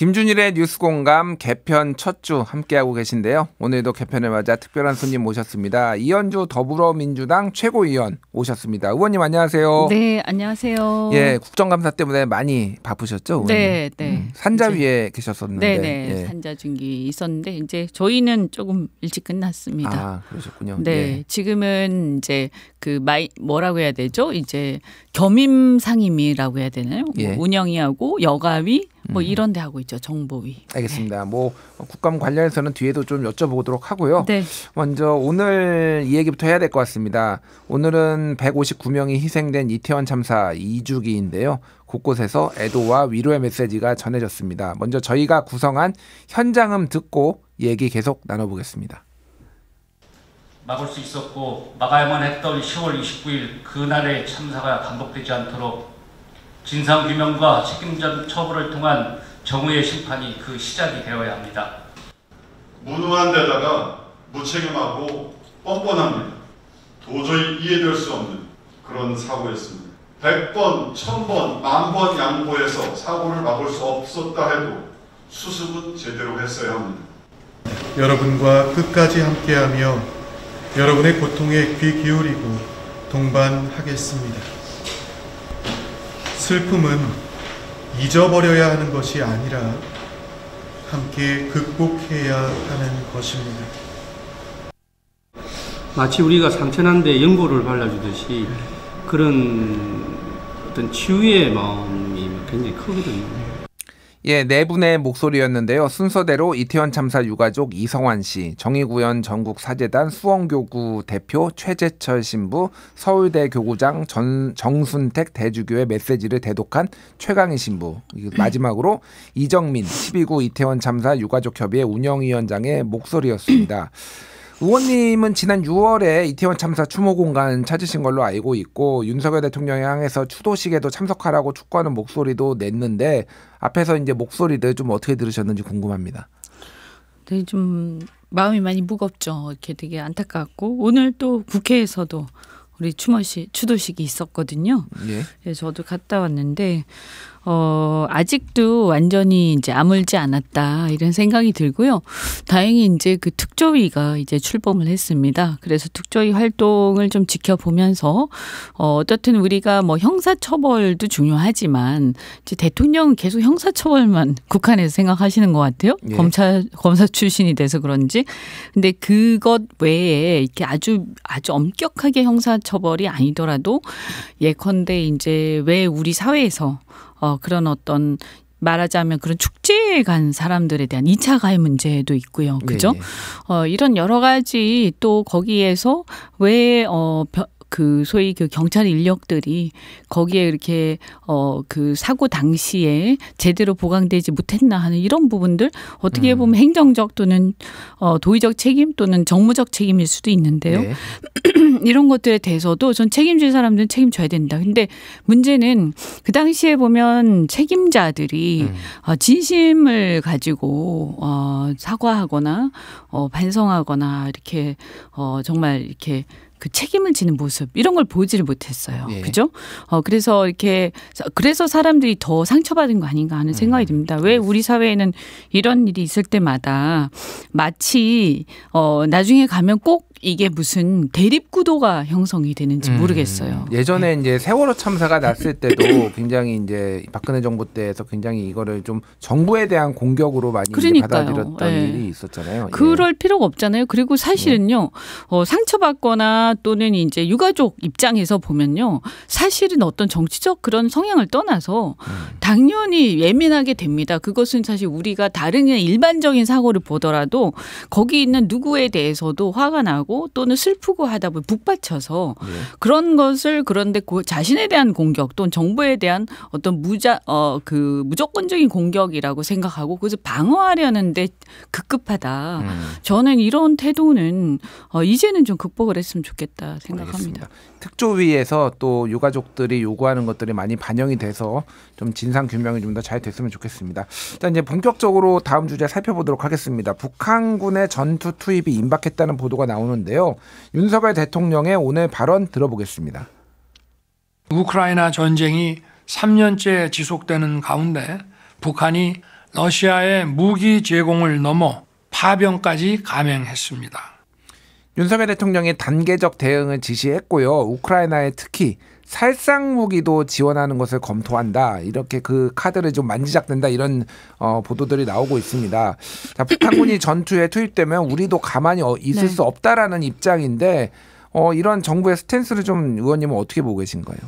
김준일의 뉴스공감 개편 첫 주 함께하고 계신데요. 오늘도 개편을 맞아 특별한 손님 모셨습니다. 이현주 더불어민주당 최고위원 오셨습니다. 의원님 안녕하세요. 네, 안녕하세요. 예, 국정감사 때문에 많이 바쁘셨죠? 의원님? 네, 음, 네. 음, 산자 위에 계셨었는데. 네, 네. 예. 산자 중기 있었는데 이제 저희는 조금 일찍 끝났습니다. 아, 그러셨군요. 네, 예. 지금은 이제 그 마이 뭐라고 해야 되죠? 이제 겸임 상임이라고 해야 되나요? 뭐 예. 운영위하고 여가위 뭐 음. 이런 데 하고 있죠 정보위. 네. 알겠습니다. 네. 뭐 국감 관련해서는 뒤에도 좀 여쭤보도록 하고요. 네. 먼저 오늘 이 얘기부터 해야 될 것 같습니다. 오늘은 159명이 희생된 이태원 참사 2주기인데요. 곳곳에서 애도와 위로의 메시지가 전해졌습니다. 먼저 저희가 구성한 현장음 듣고 얘기 계속 나눠보겠습니다. 막을 수 있었고 막아야만 했던 10월 29일 그날의 참사가 반복되지 않도록 진상규명과 책임전 처벌을 통한 정의의 심판이 그 시작이 되어야 합니다. 무능한 데다가 무책임하고 뻔뻔합니다. 도저히 이해될 수 없는 그런 사고였습니다. 1번1번 만 번 양보해서 사고를 막을 수 없었다 해도 수습은 제대로 했어야 합니다. 여러분과 끝까지 함께하며 여러분의 고통에 귀 기울이고 동반하겠습니다. 슬픔은 잊어버려야 하는 것이 아니라 함께 극복해야 하는 것입니다. 마치 우리가 상처난 데 연고를 발라주듯이 그런 어떤 치유의 마음이 굉장히 크거든요. 예, 네 분의 목소리였는데요. 순서대로 이태원 참사 유가족 이성환 씨, 정의구현 전국사재단 수원교구 대표 최재철 신부, 서울대 교구장 전, 정순택 대주교의 메시지를 대독한 최강희 신부, 마지막으로 이정민 12구 이태원 참사 유가족협의회 운영위원장의 목소리였습니다. 의원님은 지난 6월에 이태원 참사 추모 공간 찾으신 걸로 알고 있고 윤석열 대통령 향해서 추도식에도 참석하라고 촉구하는 목소리도 냈는데 앞에서 이제 목소리들 좀 어떻게 들으셨는지 궁금합니다. 되게 좀 마음이 많이 무겁죠. 이렇게 되게 안타깝고 오늘 또 국회에서도 우리 추모식 추도식이 있었거든요. 예. 예 저도 갔다 왔는데 어, 아직도 완전히 이제 아물지 않았다 이런 생각이 들고요. 다행히 이제 그 특조위가 이제 출범을 했습니다. 그래서 특조위 활동을 좀 지켜보면서 어, 어떻든 우리가 뭐 형사처벌도 중요하지만 이제 대통령은 계속 형사처벌만 국한에서 생각하시는 것 같아요. 예. 검찰 검사 출신이 돼서 그런지 근데 그것 외에 이렇게 아주 아주 엄격하게 형사처벌이 아니더라도 예컨대 이제 왜 우리 사회에서 어, 그런 어떤 말하자면 그런 축제에 간 사람들에 대한 2차 가해 문제도 있고요. 그죠? 네, 네 어, 이런 여러 가지 또 거기에서 왜, 어, 그 소위 그 경찰 인력들이 거기에 이렇게 어 그 사고 당시에 제대로 보강되지 못했나 하는 이런 부분들 어떻게 음. 보면 행정적 또는 어 도의적 책임 또는 정무적 책임일 수도 있는데요. 네. 이런 것들에 대해서도 전 책임질 사람들은 책임져야 된다. 근데 문제는 그 당시에 보면 책임자들이 음. 어, 진심을 가지고 어 사과하거나 어 반성하거나 이렇게 어 정말 이렇게 그 책임을 지는 모습 이런 걸 보지를 못했어요. 예. 그죠? 어 그래서 이렇게 그래서 사람들이 더 상처받은 거 아닌가 하는 음. 생각이 음. 듭니다. 왜 우리 사회에는 이런 일이 있을 때마다 마치 어 나중에 가면 꼭 이게 무슨 대립 구도가 형성이 되는지 음. 모르겠어요. 예전에 네. 이제 세월호 참사가 났을 때도 굉장히 이제 박근혜 정부 때에서 굉장히 이거를 좀 정부에 대한 공격으로 많이 받아들였던 네. 일이 있었잖아요. 예. 그럴 예. 필요가 없잖아요. 그리고 사실은요 네. 어, 상처받거나 또는 이제 유가족 입장에서 보면요 사실은 어떤 정치적 그런 성향을 떠나서 음. 당연히 예민하게 됩니다. 그것은 사실 우리가 다른 일반적인 사고를 보더라도 거기 있는 누구에 대해서도 화가 나고 하고 또는 슬프고 하다 보면 북받쳐서 네. 예. 그런 것을 그런데 고, 자신에 대한 공격 또는 정부에 대한 어떤 무자 어그 무조건적인 공격이라고 생각하고 그것을 방어하려는데 급급하다. 음. 저는 이런 태도는 어, 이제는 좀 극복을 했으면 좋겠다 생각합니다. 알겠습니다. 특조위에서 또 유가족들이 요구하는 것들이 많이 반영이 돼서 좀 진상 규명이 좀 더 잘 됐으면 좋겠습니다. 자 이제 본격적으로 다음 주제 살펴보도록 하겠습니다. 북한군의 전투 투입이 임박했다는 보도가 나오는데요. 윤석열 대통령의 오늘 발언 들어보겠습니다. 우크라이나 전쟁이 3년째 지속되는 가운데 북한이 러시아의 무기 제공을 넘어 파병까지 감행했습니다. 윤석열 대통령이 단계적 대응을 지시했고요. 우크라이나에 특히 살상 무기도 지원하는 것을 검토한다. 이렇게 그 카드를 좀 만지작된다 이런 어, 보도들이 나오고 있습니다. 자, 북한군이 전투에 투입되면 우리도 가만히 어, 있을 네. 수 없다라는 입장인데 어, 이런 정부의 스탠스를 좀 의원님은 어떻게 보고 계신가요?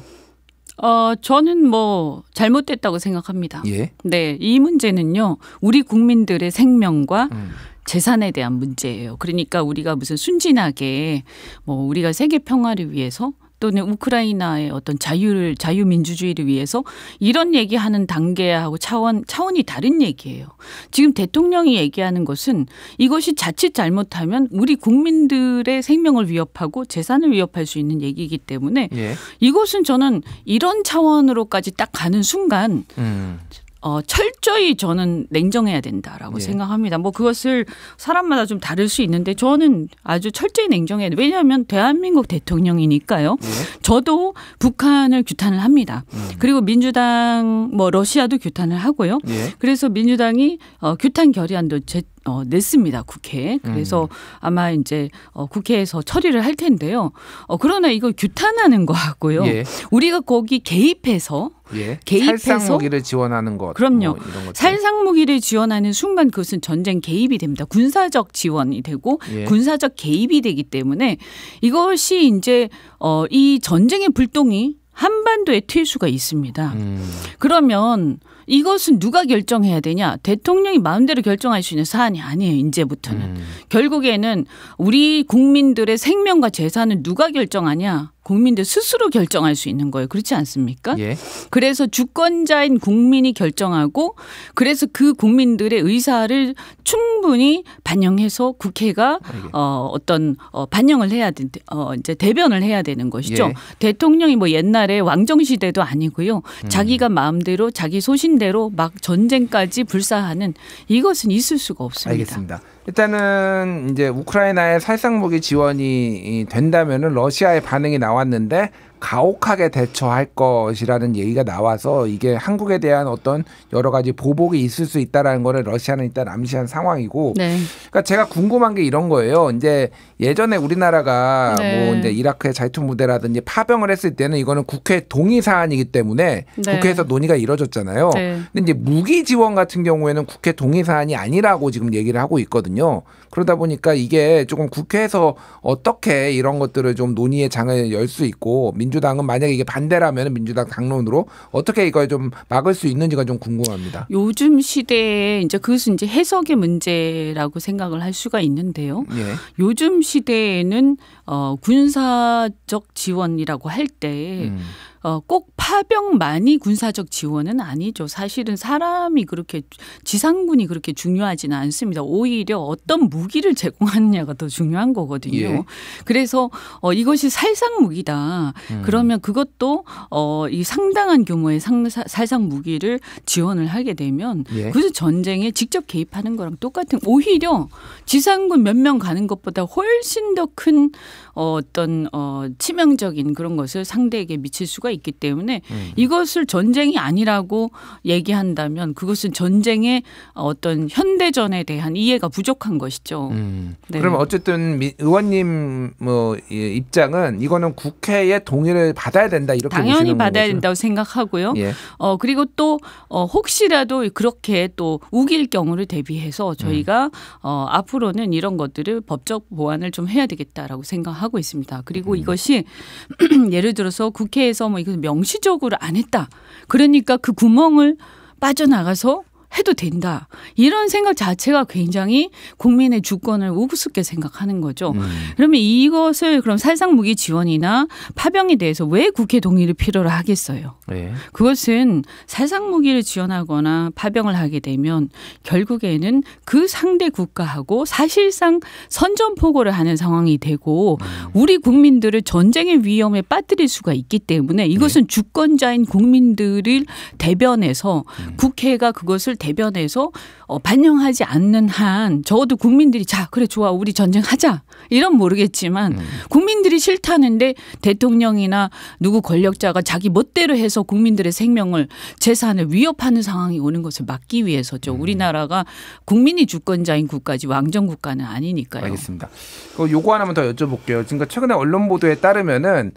어, 저는 뭐 잘못됐다고 생각합니다. 예? 네, 이 문제는요. 우리 국민들의 생명과 음. 재산에 대한 문제예요. 그러니까 우리가 무슨 순진하게 뭐 우리가 세계 평화를 위해서 또는 우크라이나의 어떤 자유를 자유민주주의를 위해서 이런 얘기하는 단계하고 차원 차원이 다른 얘기예요. 지금 대통령이 얘기하는 것은 이것이 자칫 잘못하면 우리 국민들의 생명을 위협하고 재산을 위협할 수 있는 얘기이기 때문에 예. 이것은 저는 이런 차원으로까지 딱 가는 순간 음. 어, 철저히 저는 냉정해야 된다라고 예. 생각합니다. 뭐 그것을 사람마다 좀 다를 수 있는데 저는 아주 철저히 냉정해야 돼. 왜냐하면 대한민국 대통령이니까요. 예. 저도 북한을 규탄을 합니다. 음. 그리고 민주당 뭐 러시아도 규탄을 하고요. 예. 그래서 민주당이 어, 규탄 결의안도 제, 어, 냈습니다 국회 그래서 음. 아마 이제 어, 국회에서 처리를 할 텐데요. 어, 그러나 이걸 규탄하는 거하고요. 예. 우리가 거기 개입해서 예. 개입해서 살상무기를 지원하는 것 그럼요. 뭐 살상무기를 지원하는 순간 그것은 전쟁 개입이 됩니다. 군사적 지원이 되고 예. 군사적 개입이 되기 때문에 이것이 이제 어, 이 전쟁의 불똥이 한반도에 튈 수가 있습니다. 음. 그러면 이것은 누가 결정해야 되냐? 대통령이 마음대로 결정할 수 있는 사안이 아니에요. 이제부터는. 음. 결국에는 우리 국민들의 생명과 재산은 누가 결정하냐? 국민들 스스로 결정할 수 있는 거예요. 그렇지 않습니까? 예. 그래서 주권자인 국민이 결정하고 그래서 그 국민들의 의사를 충분히 반영해서 국회가 어, 어떤 어, 반영을 해야 되, 어, 이제 대변을 해야 되는 것이죠. 예. 대통령이 뭐 옛날에 왕정 시대도 아니고요. 음. 자기가 마음대로 자기 소신대로 막 전쟁까지 불사하는 이것은 있을 수가 없습니다. 알겠습니다. 일단은 이제 우크라이나의 살상무기 지원이 된다면은 러시아의 반응이 나왔는데 가혹하게 대처할 것이라는 얘기가 나와서 이게 한국에 대한 어떤 여러 가지 보복이 있을 수 있다라는 거를 러시아는 일단 암시한 상황이고 네. 그러니까 제가 궁금한 게 이런 거예요. 이제 예전에 우리나라가 네. 뭐 이제 이라크의 자이툰 무대라든지 파병을 했을 때는 이거는 국회 동의 사안이기 때문에 네. 국회에서 논의가 이뤄졌잖아요. 네. 근데 이제 무기 지원 같은 경우에는 국회 동의 사안이 아니라고 지금 얘기를 하고 있거든요. 그러다 보니까 이게 조금 국회에서 어떻게 이런 것들을 좀 논의의 장을 열 수 있고 민 민주당은 만약에 이게 반대라면 민주당 당론으로 어떻게 이걸 좀 막을 수 있는지가 좀 궁금합니다. 요즘 시대에 이제 그것은 이제 해석의 문제라고 생각을 할 수가 있는데요. 예. 요즘 시대에는 어, 군사적 지원이라고 할때 음. 어, 꼭 파병만이 군사적 지원은 아니죠. 사실은 사람이 그렇게 지상군이 그렇게 중요하지는 않습니다. 오히려 어떤 무기를 제공하느냐가 더 중요한 거거든요. 예. 그래서 어, 이것이 살상 무기다. 음. 그러면 그것도 어, 이 상당한 규모의 상, 사, 살상 무기를 지원을 하게 되면 예. 그래서 전쟁에 직접 개입하는 거랑 똑같은 오히려 지상군 몇 명 가는 것보다 훨씬 더 큰 어, 어떤 어, 치명적인 그런 것을 상대에게 미칠 수가 있기 때문에 음. 이것을 전쟁이 아니라고 얘기한다면 그것은 전쟁의 어떤 현대전에 대한 이해가 부족한 것이죠. 음. 네. 그럼 어쨌든 의원님 뭐 입장은 이거는 국회의 동의를 받아야 된다 이렇게 당연히 받아야 거죠? 된다고 생각하고요. 예. 어 그리고 또 어, 혹시라도 그렇게 또 우길 경우를 대비해서 저희가 음. 어, 앞으로는 이런 것들을 법적 보완을 좀 해야 되겠다라고 생각하고 있습니다. 그리고 음. 이것이 예를 들어서 국회에서 뭐 이거 명시적으로 안 했다. 그러니까 그 구멍을 빠져나가서 해도 된다. 이런 생각 자체가 굉장히 국민의 주권을 우습게 생각하는 거죠. 음. 그러면 이것을 그럼 살상 무기 지원이나 파병에 대해서 왜 국회 동의를 필요로 하겠어요? 네. 그것은 살상 무기를 지원하거나 파병을 하게 되면 결국에는 그 상대 국가하고 사실상 선전포고를 하는 상황이 되고 음. 우리 국민들을 전쟁의 위험에 빠뜨릴 수가 있기 때문에 이것은 네. 주권자인 국민들을 대변해서 음. 국회가 그것을 대변해서 어, 반영하지 않는 한 적어도 국민들이 자 그래 좋아 우리 전쟁하자 이런 모르겠지만 음. 국민들이 싫다는데 대통령이나 누구 권력자가 자기 멋대로 해서 국민들의 생명을 재산을 위협하는 상황이 오는 것을 막기 위해서죠. 음. 우리나라가 국민이 주권자인 국가지 왕정 국가는 아니니까요. 알겠습니다. 그 요거 하나만 더 여쭤볼게요. 지금 최근에 언론 보도에 따르면은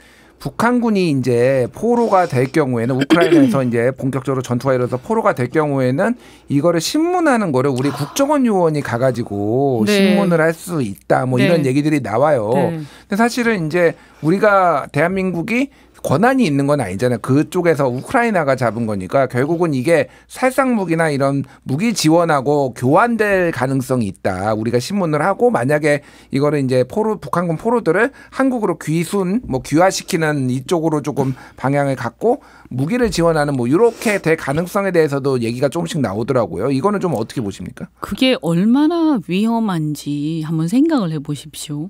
북한군이 이제 포로가 될 경우에는 우크라이나에서 이제 본격적으로 전투가 일어서 포로가 될 경우에는 이거를 신문하는 거를 우리 국정원 요원이 가가지고 네. 신문을 할 수 있다 뭐 네. 이런 얘기들이 나와요. 네. 근데 사실은 이제 우리가 대한민국이 권한이 있는 건 아니잖아요. 그쪽에서 우크라이나가 잡은 거니까 결국은 이게 살상무기나 이런 무기 지원하고 교환될 가능성이 있다. 우리가 신문을 하고 만약에 이거를 이제 포로 북한군 포로들을 한국으로 귀순 뭐 귀화시키는 이쪽으로 조금 방향을 갖고 무기를 지원하는 뭐 이렇게 될 가능성에 대해서도 얘기가 조금씩 나오더라고요. 이거는 좀 어떻게 보십니까? 그게 얼마나 위험한지 한번 생각을 해보십시오. 음.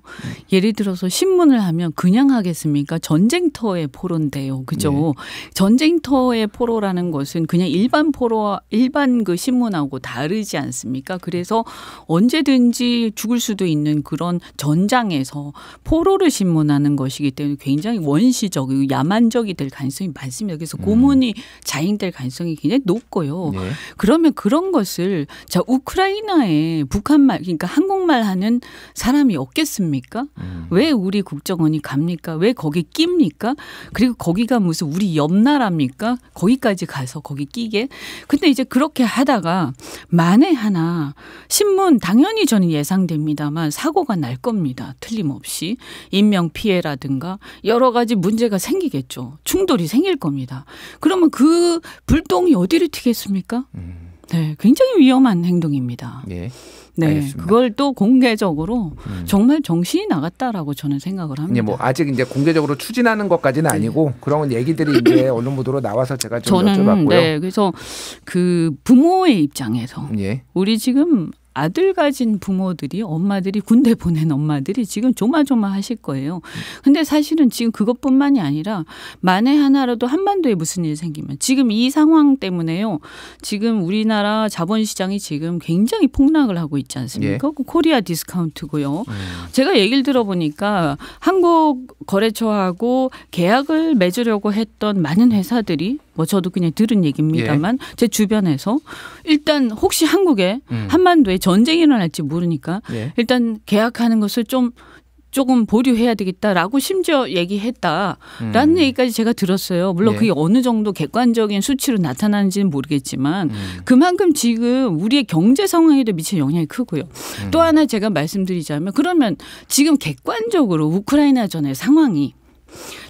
예를 들어서 신문을 하면 그냥 하겠습니까? 전쟁터의 포로인데요, 그죠? 네. 전쟁터의 포로라는 것은 그냥 일반 포로 일반 그 신문하고 다르지 않습니까? 그래서 언제든지 죽을 수도 있는 그런 전장에서 포로를 신문하는 것이기 때문에 굉장히 원시적이고 야만적이 될 가능성이 많습니다. 그래서 음. 고문이 음. 자행될 가능성이 굉장히 높고요. 네. 그러면 그런 것을 자 우크라이나에 북한말 그러니까 한국말 하는 사람이 없겠습니까? 음. 왜 우리 국정원이 갑니까? 왜 거기 낍니까? 그리고 거기가 무슨 우리 옆 나라입니까? 거기까지 가서 거기 끼게. 근데 이제 그렇게 하다가 만에 하나 신문 당연히 저는 예상됩니다만 사고가 날 겁니다. 틀림없이 인명 피해라든가 여러 가지 문제가 생기겠죠. 충돌이 생길 겁니다. 겁니다. 그러면 그 불똥이 어디를 튀겠습니까? 네, 굉장히 위험한 행동입니다. 예. 네, 알겠습니다. 그걸 또 공개적으로 음. 정말 정신이 나갔다라고 저는 생각을 합니다. 예, 뭐 아직 이제 공개적으로 추진하는 것까지는 네. 아니고 그런 얘기들이 이제 언론 보도로 나와서 제가 좀 저는, 여쭤봤고요. 네, 그래서 그 부모의 입장에서 예. 우리 지금 아들 가진 부모들이 엄마들이 군대 보낸 엄마들이 지금 조마조마하실 거예요. 근데 사실은 지금 그것뿐만이 아니라 만에 하나라도 한반도에 무슨 일이 생기면 지금 이 상황 때문에요. 지금 우리나라 자본시장이 지금 굉장히 폭락을 하고 있지 않습니까? 예. 그 코리아 디스카운트고요. 음. 제가 얘기를 들어보니까 한국 거래처하고 계약을 맺으려고 했던 많은 회사들이 뭐 저도 그냥 들은 얘기입니다만 예. 제 주변에서 일단 혹시 한국에 음. 한반도에 전쟁이 일어날지 모르니까 예. 일단 계약하는 것을 좀 조금 보류해야 되겠다라고 심지어 얘기했다라는 음. 얘기까지 제가 들었어요. 물론 예. 그게 어느 정도 객관적인 수치로 나타나는지는 모르겠지만 음. 그만큼 지금 우리의 경제 상황에도 미칠 영향이 크고요. 음. 또 하나 제가 말씀드리자면 그러면 지금 객관적으로 우크라이나 전의 상황이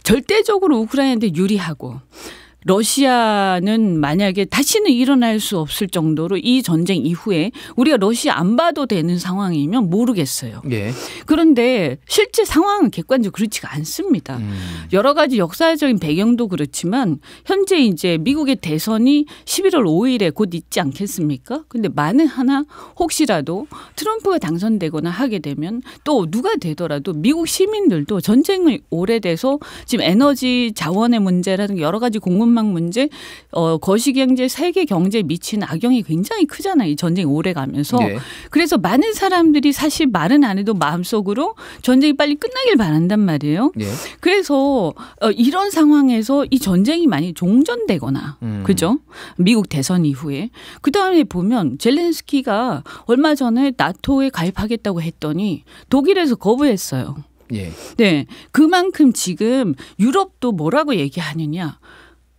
절대적으로 우크라이나한테 유리하고 러시아는 만약에 다시는 일어날 수 없을 정도로 이 전쟁 이후에 우리가 러시아 안 봐도 되는 상황이면 모르겠어요. 예. 그런데 실제 상황은 객관적으로 그렇지가 않습니다. 음. 여러 가지 역사적인 배경도 그렇지만 현재 이제 미국의 대선이 11월 5일에 곧 있지 않겠습니까? 근데 만에 하나 혹시라도 트럼프가 당선되거나 하게 되면 또 누가 되더라도 미국 시민들도 전쟁을 오래돼서 지금 에너지 자원의 문제라든가 여러 가지 공급 사망 문제, 어, 거시경제, 세계 경제에 미친 악영이 굉장히 크잖아요. 이 전쟁이 오래 가면서. 네. 그래서 많은 사람들이 사실 말은 안 해도 마음속으로 전쟁이 빨리 끝나길 바란단 말이에요. 네. 그래서 어, 이런 상황에서 이 전쟁이 많이 종전되거나, 음. 그죠? 미국 대선 이후에. 그 다음에 보면 젤렌스키가 얼마 전에 나토에 가입하겠다고 했더니 독일에서 거부했어요. 예. 네. 그만큼 지금 유럽도 뭐라고 얘기하느냐.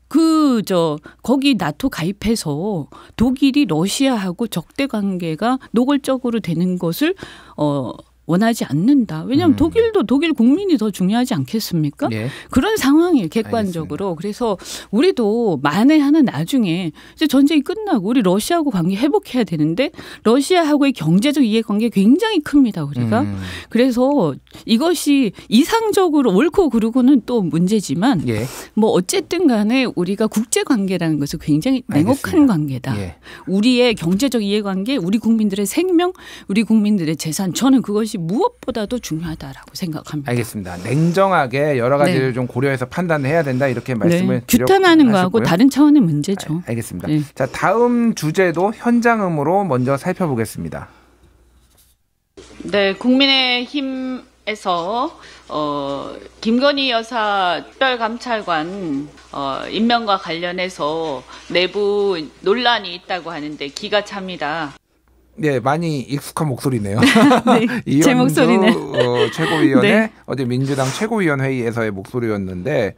그저 거기 나토 가입해서 독일이 러시아하고 적대 관계가 노골적으로 되는 것을 어 원하지 않는다. 왜냐하면 음. 독일도 독일 국민이 더 중요하지 않겠습니까? 네. 그런 상황이에요. 객관적으로. 알겠습니다. 그래서 우리도 만에 하나 나중에 이제 전쟁이 끝나고 우리 러시아하고 관계 회복해야 되는데 러시아하고의 경제적 이해관계 굉장히 큽니다. 우리가. 음. 그래서 이것이 이상적으로 옳고 그르고는 또 문제지만 예. 뭐 어쨌든 간에 우리가 국제관계라는 것은 굉장히 냉혹한 알겠습니다. 관계다. 예. 우리의 경제적 이해관계, 우리 국민들의 생명, 우리 국민들의 재산 저는 그것이 것이 무엇보다도 중요하다라고 생각합니다. 알겠습니다. 냉정하게 여러 가지를 네. 좀 고려해서 판단 해야 된다 이렇게 말씀을 네. 규탄하는 거하고 다른 차원의 문제죠. 아, 알겠습니다. 네. 자 다음 주제도 현장음으로 먼저 살펴보겠습니다. 네, 국민의힘 에서 어, 김건희 여사 특별감찰관 어, 임명과 관련해서 내부 논란이 있다고 하는데 기가 찹니다. 네, 많이 익숙한 목소리네요. 네, 제 목소리네. 어, 최고위원회 네. 어제 민주당 최고위원 회의에서의 목소리였는데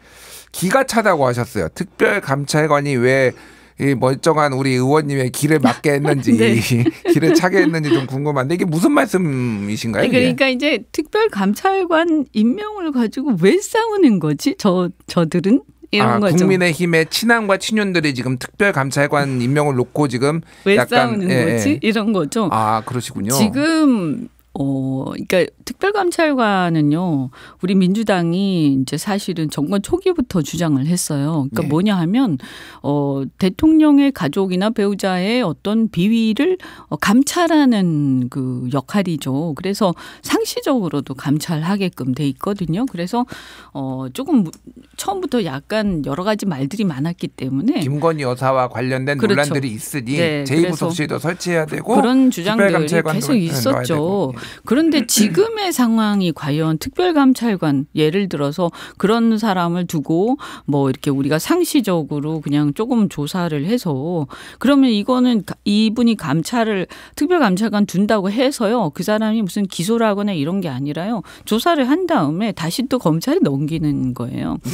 기가 차다고 하셨어요. 특별 감찰관이 왜이 멀쩡한 우리 의원님의 길을 막게 했는지 네. 길을 차게 했는지 좀 궁금한데 이게 무슨 말씀이신가요? 이게? 그러니까 이제 특별 감찰관 임명을 가지고 왜 싸우는 거지? 저 저들은 이런 아, 거죠. 국민의힘의 친한과 친윤들이 지금 특별 감찰관 임명을 놓고 지금 왜 약간, 싸우는 예, 거지? 예. 이런 거죠. 아 그러시군요. 지금 어, 그러니까 특별감찰관은요, 우리 민주당이 이제 사실은 정권 초기부터 주장을 했어요. 그러니까 네. 뭐냐 하면, 어, 대통령의 가족이나 배우자의 어떤 비위를 어, 감찰하는 그 역할이죠. 그래서 상시적으로도 감찰하게끔 돼 있거든요. 그래서, 어, 조금 처음부터 약간 여러 가지 말들이 많았기 때문에. 김건희 여사와 관련된 그렇죠. 논란들이 있으니 네, 제2부속실도 설치해야 되고. 그런 주장들이 계속 있었죠. 예. 그런데 음. 지금의 상황이 과연 특별감찰관 예를 들어서 그런 사람을 두고 뭐 이렇게 우리가 상시적으로 그냥 조금 조사를 해서 그러면 이거는 이분이 감찰을 특별감찰관 둔다고 해서요 그 사람이 무슨 기소를 하거나 이런 게 아니라요 조사를 한 다음에 다시 또 검찰에 넘기는 거예요. 네.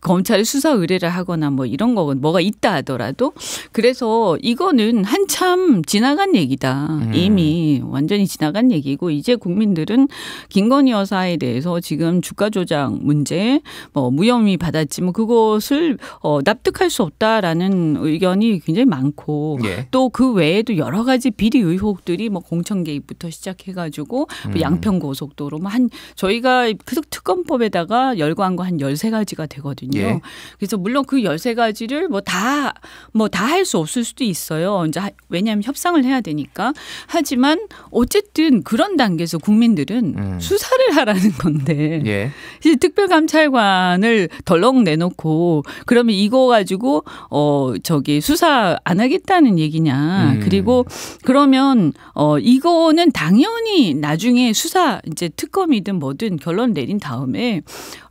검찰 수사 의뢰를 하거나 뭐 이런 거건 뭐가 있다 하더라도 그래서 이거는 한참 지나간 얘기다. 음. 이미 완전히 지나간 얘기고 이제 국민들은 김건희 여사에 대해서 지금 주가 조작 문제, 뭐 무혐의 받았지 뭐 그것을 어, 납득할 수 없다라는 의견이 굉장히 많고 예. 또그 외에도 여러 가지 비리 의혹들이 뭐 공천 개입부터 시작해가지고 뭐 음. 뭐 양평 고속도로 뭐 한 저희가 특검법에다가 열거한 거한 열세 가지가 되거든요. 예. 그래서 물론 그 열세 가지를 뭐 다 뭐 다 할 수 없을 수도 있어요. 이제 왜냐하면 협상을 해야 되니까 하지만 어쨌든 그런 단계에서 국민들은 음. 수사를 하라는 건데 예. 이제 특별감찰관을 덜렁 내놓고 그러면 이거 가지고 어 저기 수사 안 하겠다는 얘기냐 음. 그리고 그러면 어 이거는 당연히 나중에 수사 이제 특검이든 뭐든 결론 내린 다음에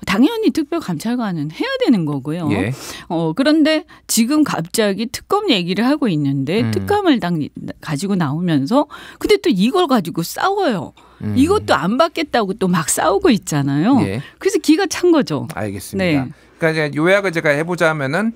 당연히 특별감찰관은 해야 되는 거고요. 예. 어 그런데 지금 갑자기 특검 얘기를 하고 있는데 음. 특감을 당 가지고 나오면서 근데 또 이걸 가지고 싸워요. 받아요. 음. 이것도 안 받겠다고 또 막 싸우고 있잖아요. 예. 그래서 기가 찬 거죠. 알겠습니다. 네. 그러니까 요약을 제가 해보자면은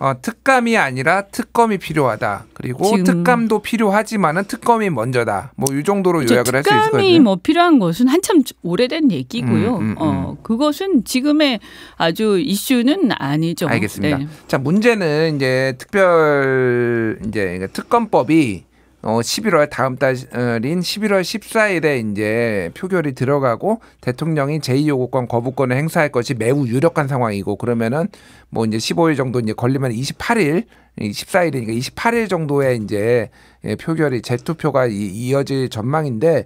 어, 특감이 아니라 특검이 필요하다. 그리고 특감도 필요하지만은 특검이 먼저다. 뭐 이 정도로 요약을 할 수 있을 거든요 특감이 뭐 필요한 것은 한참 오래된 얘기고요. 음, 음, 어, 음. 그것은 지금의 아주 이슈는 아니죠. 알겠습니다. 네. 자 문제는 이제 특별 이제 특검법이 어 11월 다음 달인 11월 14일에 이제 표결이 들어가고 대통령이 제2요구권 거부권을 행사할 것이 매우 유력한 상황이고 그러면은 뭐 이제 15일 정도 이제 걸리면 28일 14일이니까 28일 정도에 이제 예, 표결이 재투표가 이어질 전망인데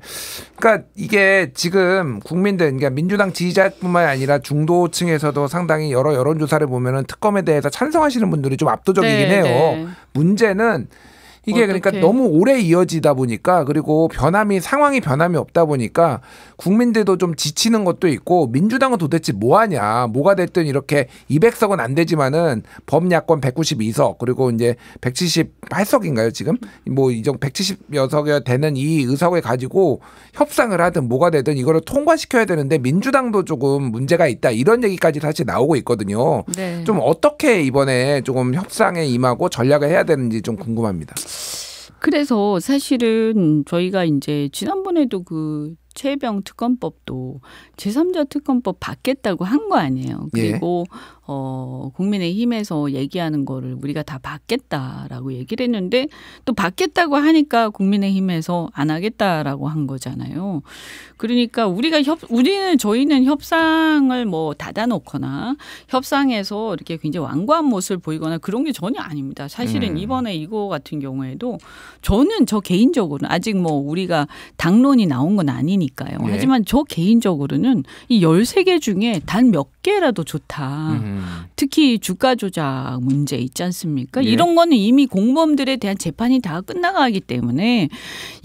그러니까 이게 지금 국민들 그러니까 민주당 지지자뿐만 아니라 중도층에서도 상당히 여러 여론조사를 보면은 특검에 대해서 찬성하시는 분들이 좀 압도적이긴 네, 해요. 네. 문제는 이게 어떡해. 그러니까 너무 오래 이어지다 보니까 그리고 변함이 상황이 변함이 없다 보니까 국민들도 좀 지치는 것도 있고 민주당은 도대체 뭐 하냐. 뭐가 됐든 이렇게 200석은 안 되지만은 법야권 192석 그리고 이제 178석인가요, 지금? 뭐 이정 170여석이 되는 이 의석을 가지고 협상을 하든 뭐가 되든 이거를 통과시켜야 되는데 민주당도 조금 문제가 있다. 이런 얘기까지 사실 나오고 있거든요. 네. 좀 어떻게 이번에 조금 협상에 임하고 전략을 해야 되는지 좀 궁금합니다. 그래서 사실은 저희가 이제 지난번에도 그 최병 특검법도 제3자 특검법 받겠다고 한 거 아니에요. 예. 그리고 예. 어 국민의힘에서 얘기하는 거를 우리가 다 받겠다라고 얘기를 했는데 또 받겠다고 하니까 국민의힘에서 안 하겠다라고 한 거잖아요. 그러니까 우리가 협 우리는 저희는 협상을 뭐 닫아놓거나 협상에서 이렇게 굉장히 완고한 모습을 보이거나 그런 게 전혀 아닙니다. 사실은 음. 이번에 이거 같은 경우에도 저는 저개인적으로 아직 뭐 우리가 당론이 나온 건 아니니. 있으니까요. 네. 예. 하지만 저 개인적으로는 이 열세 개 중에 단 몇 개라도 좋다. 음. 특히 주가 조작 문제 있지 않습니까? 네. 이런 거는 이미 공범들에 대한 재판이 다 끝나가기 때문에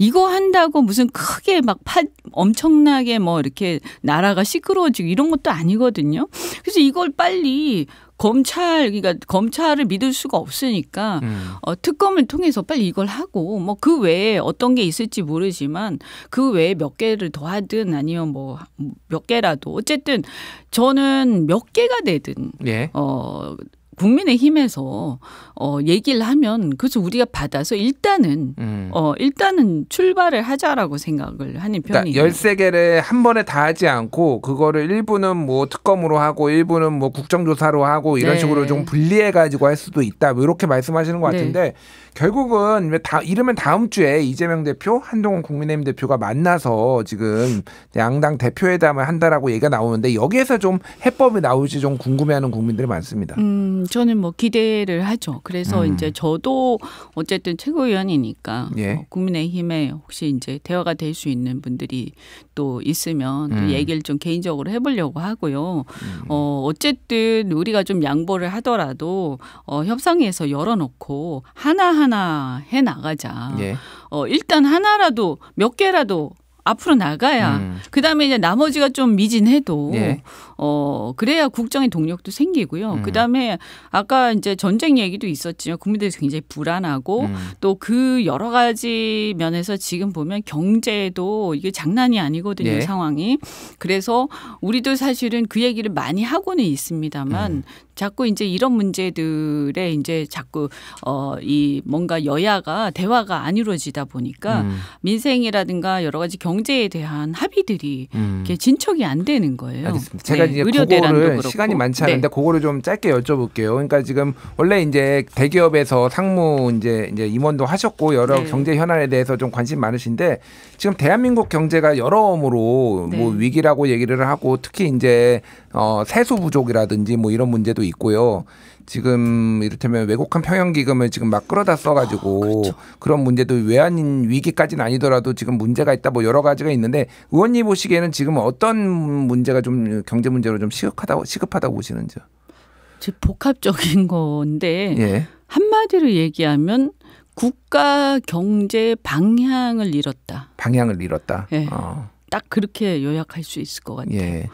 이거 한다고 무슨 크게 막 파, 엄청나게 뭐 이렇게 나라가 시끄러워지고 이런 것도 아니거든요. 그래서 이걸 빨리 검찰 그러니까 검찰을 믿을 수가 없으니까 음. 어, 특검을 통해서 빨리 이걸 하고 뭐 그 외에 어떤 게 있을지 모르지만 그 외에 몇 개를 더 하든 아니면 뭐 몇 개라도 어쨌든 저는 몇 개가 되든 예. 어 국민의힘에서 어 얘기를 하면 그래서 우리가 받아서 일단은 음. 어 일단은 출발을 하자라고 생각을 하는 그러니까 편이에요. 그러니까 13개를 한 번에 다 하지 않고 그거를 일부는 뭐 특검으로 하고 일부는 뭐 국정조사로 하고 이런 네. 식으로 좀 분리해 가지고 할 수도 있다. 뭐 이렇게 말씀하시는 것 네. 같은데 네. 결국은 다 이러면 다음 주에 이재명 대표, 한동훈 국민의힘 대표가 만나서 지금 양당 대표회담을 한다라고 얘기가 나오는데 여기에서 좀 해법이 나올지 좀 궁금해하는 국민들이 많습니다. 음, 저는 뭐 기대를 하죠. 그래서 음. 이제 저도 어쨌든 최고위원이니까 예. 어, 국민의힘에 혹시 이제 대화가 될 수 있는 분들이 또 있으면 음. 또 얘기를 좀 개인적으로 해보려고 하고요. 음. 어, 어쨌든 우리가 좀 양보를 하더라도 어, 협상에서 열어놓고 하나하나 해 나가자. 예. 어, 일단 하나라도 몇 개라도 앞으로 나가야 음. 그다음에 이제 나머지가 좀 미진해도 예. 어 그래야 국정의 동력도 생기고요. 음. 그다음에 아까 이제 전쟁 얘기도 있었지만 국민들이 굉장히 불안하고 음. 또그 여러 가지 면에서 지금 보면 경제도 이게 장난이 아니거든요, 예. 상황이. 그래서 우리도 사실은 그 얘기를 많이 하고는 있습니다만 음. 자꾸 이제 이런 문제들에 이제 자꾸 어이 뭔가 여야가 대화가 안 이루어지다 보니까 음. 민생이라든가 여러 가지 경제에 대한 합의들이 음. 이게 진척이 안 되는 거예요. 알겠습니다. 제가 네, 이제 그거를 시간이 많지 네. 않은데 네. 그거를 좀 짧게 여쭤볼게요. 그러니까 지금 원래 이제 대기업에서 상무 이제 이제 임원도 하셨고 여러 네. 경제 현안에 대해서 좀 관심 많으신데 지금 대한민국 경제가 여러모로 뭐 네. 뭐 위기라고 얘기를 하고 특히 이제 어 세수 부족이라든지 뭐 이런 문제도 있고요. 지금 이를테면 왜곡한 평형 기금을 지금 막 끌어다 써가지고 아, 그렇죠. 그런 문제도 외환 위기까지는 아니더라도 지금 문제가 있다 뭐 여러 가지가 있는데 의원님 보시기에는 지금 어떤 문제가 좀 경제 문제로 좀 시급하다고 시급하다 보시는지요? 복합적인 건데 예. 한마디로 얘기하면 국가 경제 방향을 잃었다. 방향을 잃었다. 예. 어. 딱 그렇게 요약할 수 있을 것 같아요. 예.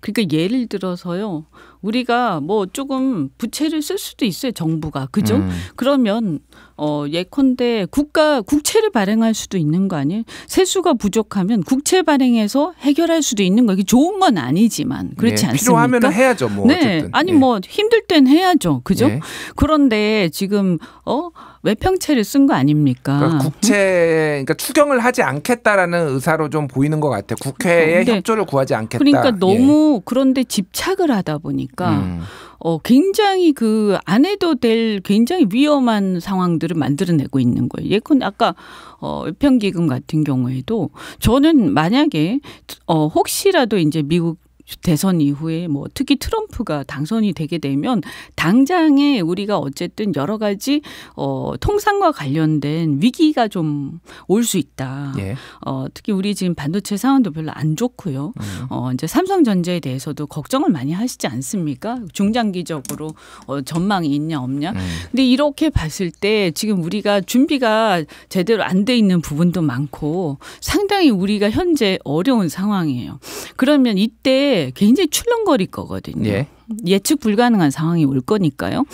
그러니까 예를 들어서요. 우리가 뭐 조금 부채를 쓸 수도 있어요 정부가 그죠? 음. 그러면 어 예컨대 국가 국채를 발행할 수도 있는 거 아니에요? 세수가 부족하면 국채 발행해서 해결할 수도 있는 거 이게 좋은 건 아니지만 그렇지 네, 않습니까? 필요하면 해야죠 뭐 네. 어쨌든. 아니 네. 뭐 힘들 땐 해야죠 그죠? 네. 그런데 지금 어 외평채를 쓴 거 아닙니까? 그러니까 국채 그러니까 추경을 하지 않겠다라는 의사로 좀 보이는 것 같아요. 국회에 그렇죠. 협조를 구하지 않겠다. 그러니까 너무 예. 그런데 집착을 하다 보니. 보니까 음. 어, 굉장히 그 안 해도 될 굉장히 위험한 상황들을 만들어내고 있는 거예요. 예컨 아까 어, 평기금 같은 경우에도 저는 만약에 어, 혹시라도 이제 미국 대선 이후에 뭐 특히 트럼프가 당선이 되게 되면 당장에 우리가 어쨌든 여러 가지 어 통상과 관련된 위기가 좀 올 수 있다. 예. 어 특히 우리 지금 반도체 상황도 별로 안 좋고요. 음. 어 이제 삼성전자에 대해서도 걱정을 많이 하시지 않습니까? 중장기적으로 어 전망이 있냐 없냐. 음. 근데 이렇게 봤을 때 지금 우리가 준비가 제대로 안 돼 있는 부분도 많고 상당히 우리가 현재 어려운 상황이에요. 그러면 이때 굉장히 출렁거릴 거거든요. 예. 예측 불가능한 상황이 올 거니까요.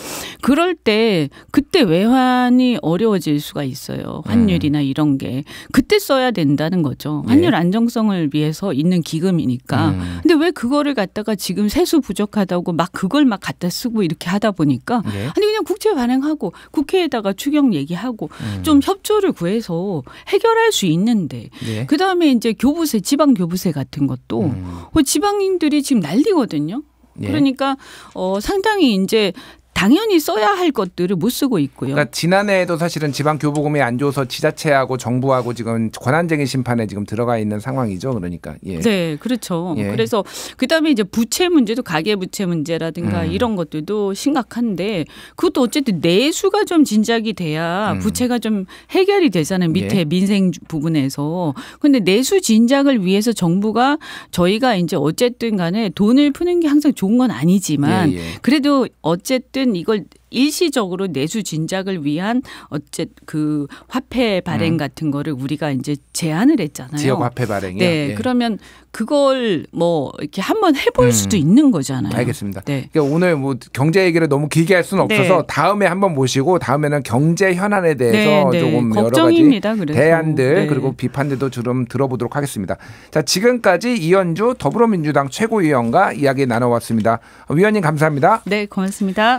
그럴 때 그때 외환이 어려워질 수가 있어요. 네. 환율이나 음. 이런 게 그때 써야 된다는 거죠. 예. 환율 안정성을 위해서 있는 기금이니까. 음. 근데 왜 그거를 갖다가 지금 세수 부족하다고 막 그걸 막 갖다 쓰고 이렇게 하다 보니까 예. 아니 그냥 국채 발행하고 국회에다가 추경 얘기하고 음. 좀 협조를 구해서 해결할 수 있는데 예. 그다음에 이제 교부세 지방 교부세 같은 것도 음. 그 지방인들이 지금 난리거든요. 예. 그러니까 어 상당히 이제 당연히 써야 할 것들을 못 쓰고 있고요. 그러니까 지난해에도 사실은 지방 교부금이 안 줘서 지자체하고 정부하고 지금 권한쟁의 심판에 지금 들어가 있는 상황이죠. 그러니까 예. 네, 그렇죠. 예. 그래서 그다음에 이제 부채 문제도 가계 부채 문제라든가 음. 이런 것들도 심각한데 그것도 어쨌든 내수가 좀 진작이 돼야 음. 부채가 좀 해결이 되잖아요. 밑에 예. 민생 부분에서. 근데 내수 진작을 위해서 정부가 저희가 이제 어쨌든 간에 돈을 푸는 게 항상 좋은 건 아니지만 예, 예. 그래도 어쨌든 이걸 일시적으로 내수 진작을 위한 어째 그 화폐 발행 음. 같은 거를 우리가 이제 제안을 했잖아요. 지역 화폐 발행이 네. 예. 그러면 그걸 뭐 이렇게 한번 해볼 음. 수도 있는 거잖아요. 알겠습니다. 네. 그러니까 오늘 뭐 경제 얘기를 너무 길게 할 수는 네. 없어서 네. 다음에 한번 모시고 다음에는 경제 현안에 대해서 네, 네. 조금 여러 걱정입니다, 가지 그래서. 대안들 네. 그리고 비판들도 좀 들어보도록 하겠습니다. 자 지금까지 이현주 더불어민주당 최고위원과 이야기 나눠왔습니다. 위원님 감사합니다. 네 고맙습니다.